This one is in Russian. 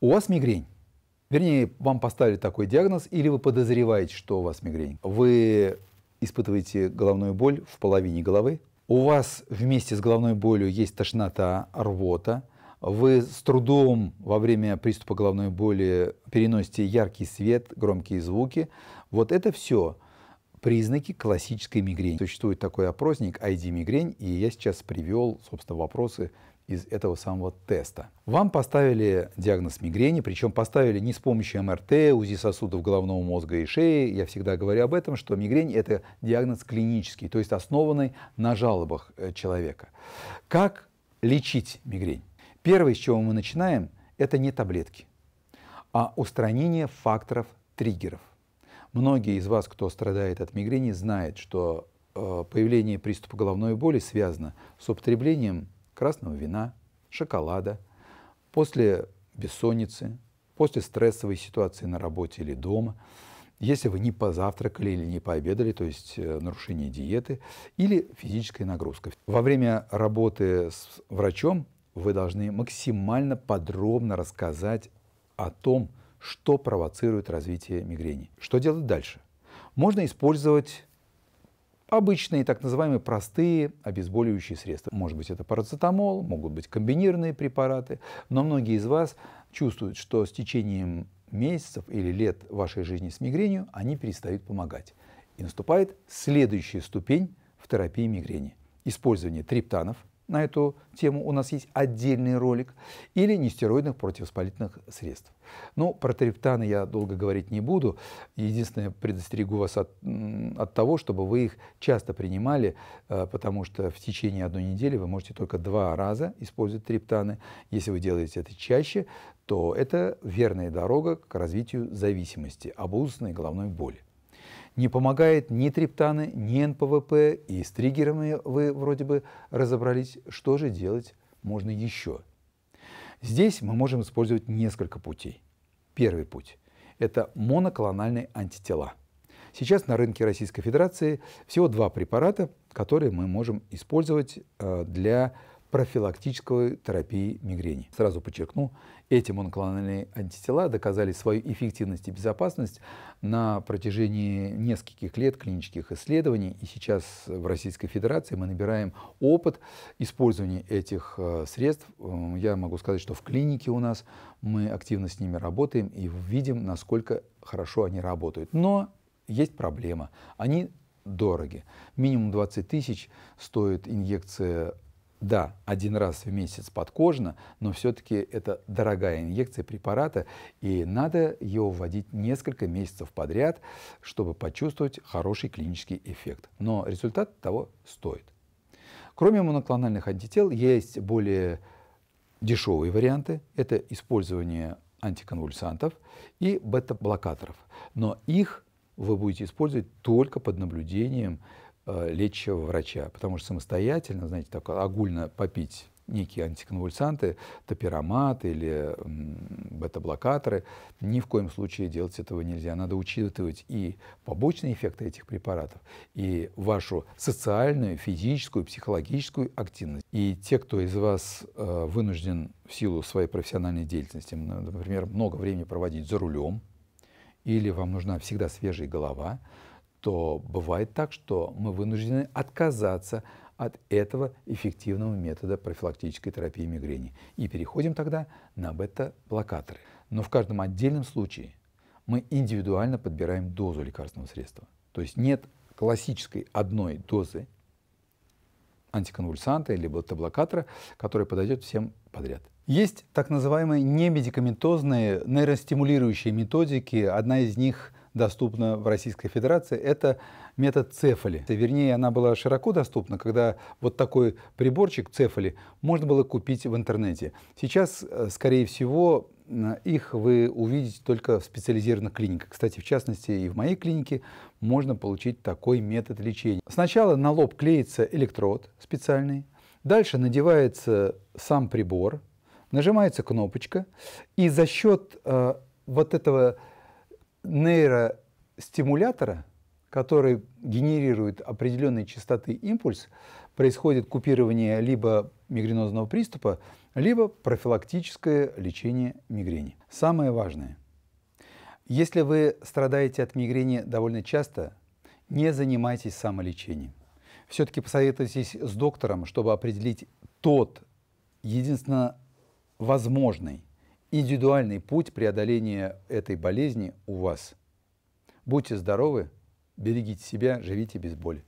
У вас мигрень. Вернее, вам поставили такой диагноз, или вы подозреваете, что у вас мигрень. Вы испытываете головную боль в половине головы. У вас вместе с головной болью есть тошнота, рвота. Вы с трудом во время приступа головной боли переносите яркий свет, громкие звуки. Вот это все признаки классической мигрени. Существует такой опросник ID-мигрень, и я сейчас привел, собственно, вопросы из этого самого теста. Вам поставили диагноз мигрени, причем поставили не с помощью МРТ, УЗИ сосудов головного мозга и шеи. Я всегда говорю об этом, что мигрень – это диагноз клинический, то есть основанный на жалобах э, человека. Как лечить мигрень? Первое, с чего мы начинаем, это не таблетки, а устранение факторов триггеров. Многие из вас, кто страдает от мигрени, знают, что э, появление приступа головной боли связано с употреблением красного вина, шоколада, после бессонницы, после стрессовой ситуации на работе или дома, если вы не позавтракали или не пообедали, то есть э, нарушение диеты, или физической нагрузка. Во время работы с врачом вы должны максимально подробно рассказать о том, что провоцирует развитие мигрени. Что делать дальше? Можно использовать обычные, так называемые простые обезболивающие средства. Может быть, это парацетамол, могут быть комбинированные препараты, но многие из вас чувствуют, что с течением месяцев или лет вашей жизни с мигренью они перестают помогать. И наступает следующая ступень в терапии мигрени. Использование триптанов, на эту тему у нас есть отдельный ролик, или нестероидных противовоспалительных средств. Ну, про триптаны я долго говорить не буду. Единственное, предостерегу вас от, от того, чтобы вы их часто принимали, э, потому что в течение одной недели вы можете только два раза использовать триптаны. Если вы делаете это чаще, то это верная дорога к развитию зависимости, обузданной головной боли. Не помогает ни триптаны, ни НПВП, и с триггерами вы вроде бы разобрались, что же делать можно еще. Здесь мы можем использовать несколько путей. Первый путь – это моноклональные антитела. Сейчас на рынке Российской Федерации всего два препарата, которые мы можем использовать э, для профилактической терапии мигрени. Сразу подчеркну, эти моноклональные антитела доказали свою эффективность и безопасность на протяжении нескольких лет клинических исследований, и сейчас в Российской Федерации мы набираем опыт использования этих э, средств. Эм, я могу сказать, что в клинике у нас мы активно с ними работаем и видим, насколько хорошо они работают. Но есть проблема. Они дороги. Минимум 20 тысяч стоит инъекция да, один раз в месяц подкожно, но все-таки это дорогая инъекция препарата, и надо его вводить несколько месяцев подряд, чтобы почувствовать хороший клинический эффект. Но результат того стоит. Кроме моноклональных антител есть более дешевые варианты. Это использование антиконвульсантов и бета-блокаторов. Но их вы будете использовать только под наблюдением Э, лечащего врача, потому что самостоятельно, знаете, так огульно попить некие антиконвульсанты, топирамат или бета-блокаторы, ни в коем случае делать этого нельзя. Надо учитывать и побочные эффекты этих препаратов, и вашу социальную, физическую, психологическую активность. И те, кто из вас э, вынужден в силу своей профессиональной деятельности, например, много времени проводить за рулем, или вам нужна всегда свежая голова – то бывает так, что мы вынуждены отказаться от этого эффективного метода профилактической терапии мигрени. И переходим тогда на бета-блокаторы. Но в каждом отдельном случае мы индивидуально подбираем дозу лекарственного средства. То есть нет классической одной дозы антиконвульсанта или бета-блокатора, который подойдет всем подряд. Есть так называемые немедикаментозные нейростимулирующие методики. Одна из них доступна в Российской Федерации, это метод цефали. Вернее, она была широко доступна, когда вот такой приборчик цефали можно было купить в интернете. Сейчас, э, скорее всего, э, их вы увидите только в специализированных клиниках. Кстати, в частности, и в моей клинике можно получить такой метод лечения. Сначала на лоб клеится электрод специальный, дальше надевается сам прибор, нажимается кнопочка, и за счет э, вот этого нейростимулятора, который генерирует определенной частоты импульс, происходит купирование либо мигренозного приступа, либо профилактическое лечение мигрени. Самое важное. Если вы страдаете от мигрени довольно часто, не занимайтесь самолечением. Все-таки посоветуйтесь с доктором, чтобы определить тот единственно возможный индивидуальный путь преодоления этой болезни у вас. Будьте здоровы, берегите себя, живите без боли.